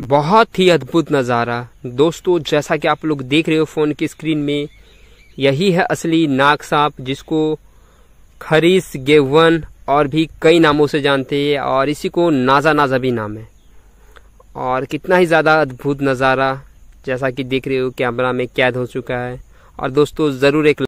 बहुत ही अद्भुत नज़ारा दोस्तों जैसा कि आप लोग देख रहे हो फ़ोन की स्क्रीन में यही है असली नाग सांप जिसको खरीस गेवन और भी कई नामों से जानते हैं और इसी को नाजा नाजा भी नाम है और कितना ही ज़्यादा अद्भुत नज़ारा जैसा कि देख रहे हो कैमरा में कैद हो चुका है और दोस्तों ज़रूर एक